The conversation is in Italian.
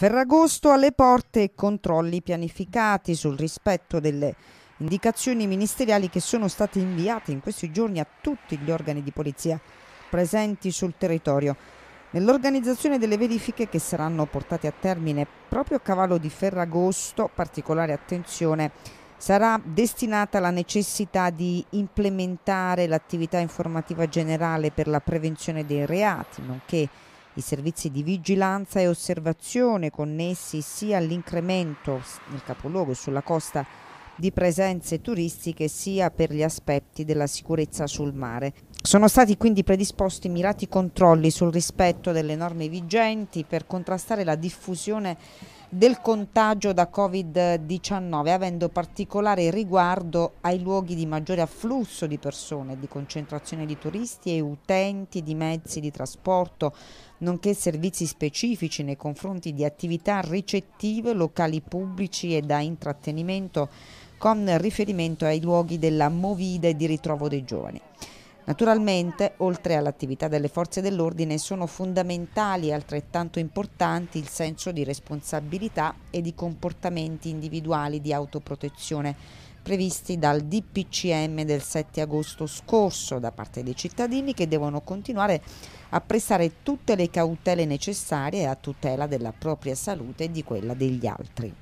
Ferragosto alle porte e controlli pianificati sul rispetto delle indicazioni ministeriali che sono state inviate in questi giorni a tutti gli organi di polizia presenti sul territorio. Nell'organizzazione delle verifiche che saranno portate a termine proprio a cavallo di Ferragosto, particolare attenzione sarà destinata alla necessità di implementare l'attività informativa generale per la prevenzione dei reati, nonché i servizi di vigilanza e osservazione connessi sia all'incremento nel capoluogo e sulla costa di presenze turistiche sia per gli aspetti della sicurezza sul mare. Sono stati quindi predisposti mirati controlli sul rispetto delle norme vigenti per contrastare la diffusione del contagio da Covid-19, avendo particolare riguardo ai luoghi di maggiore afflusso di persone, di concentrazione di turisti e utenti di mezzi di trasporto, nonché servizi specifici nei confronti di attività ricettive, locali pubblici e da intrattenimento, con riferimento ai luoghi della movida e di ritrovo dei giovani. Naturalmente, oltre all'attività delle forze dell'ordine, sono fondamentali e altrettanto importanti il senso di responsabilità e di comportamenti individuali di autoprotezione previsti dal DPCM del 7 agosto scorso da parte dei cittadini che devono continuare a prestare tutte le cautele necessarie a tutela della propria salute e di quella degli altri.